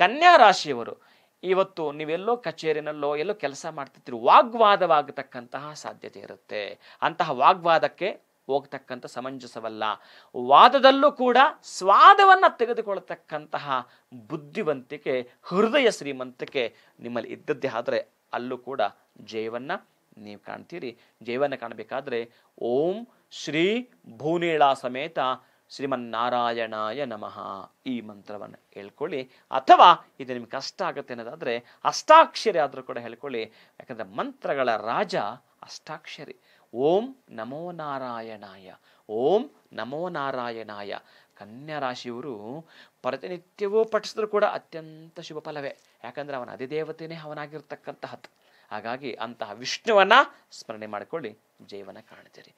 ಕನ್ಯಾ ರಾಶಿಯವರು ಇವತ್ತು ನೀವೆಲ್ಲೋ ಕಚೇರಿನಲ್ಲೋ ಎಲ್ಲೋ ಕೆಲಸ ಮಾಡ್ತಿರ್ತೀರಿ ವಾಗ್ವಾದವಾಗತಕ್ಕಂತಹ ಸಾಧ್ಯತೆ ಇರುತ್ತೆ ಅಂತಹ ವಾಗ್ವಾದಕ್ಕೆ ಹೋಗ್ತಕ್ಕಂಥ ಸಮಂಜಸವಲ್ಲ ವಾದದಲ್ಲೂ ಕೂಡ ಸ್ವಾದವನ್ನು ತೆಗೆದುಕೊಳ್ಳತಕ್ಕಂತಹ ಬುದ್ಧಿವಂತಿಕೆ ಹೃದಯ ಶ್ರೀಮಂತಿಕೆ ನಿಮ್ಮಲ್ಲಿ ಇದ್ದದ್ದೇ ಆದರೆ ಅಲ್ಲೂ ಕೂಡ ಜಯವನ್ನು ನೀವು ಕಾಣ್ತೀರಿ ಜಯವನ್ನು ಕಾಣಬೇಕಾದ್ರೆ ಓಂ ಶ್ರೀ ಭೂನೀಳ ಸಮೇತ ಶ್ರೀಮನ್ನಾರಾಯಣಾಯ ನಮಃ ಈ ಮಂತ್ರವನ್ನು ಹೇಳ್ಕೊಳ್ಳಿ ಅಥವಾ ಇದು ನಿಮ್ಗೆ ಕಷ್ಟ ಆಗುತ್ತೆ ಅನ್ನೋದಾದರೆ ಅಷ್ಟಾಕ್ಷರಿ ಆದರೂ ಕೂಡ ಹೇಳ್ಕೊಳ್ಳಿ ಯಾಕಂದರೆ ಮಂತ್ರಗಳ ರಾಜ ಅಷ್ಟಾಕ್ಷರಿ ಓಂ ನಮೋ ನಾರಾಯಣಾಯ ಓಂ ನಮೋ ನಾರಾಯಣಾಯ ಕನ್ಯಾ ರಾಶಿಯವರು ಪ್ರತಿನಿತ್ಯವೂ ಪಠಿಸಿದ್ರು ಕೂಡ ಅತ್ಯಂತ ಶುಭ ಫಲವೇ ಯಾಕಂದರೆ ಅವನ ಅಧಿದೇವತೆಯೇ ಅವನಾಗಿರ್ತಕ್ಕಂತಹದ್ದು ಹಾಗಾಗಿ ಅಂತಹ ವಿಷ್ಣುವನ್ನ ಸ್ಮರಣೆ ಮಾಡಿಕೊಳ್ಳಿ ಜೀವನ ಕಾಣ್ತೀರಿ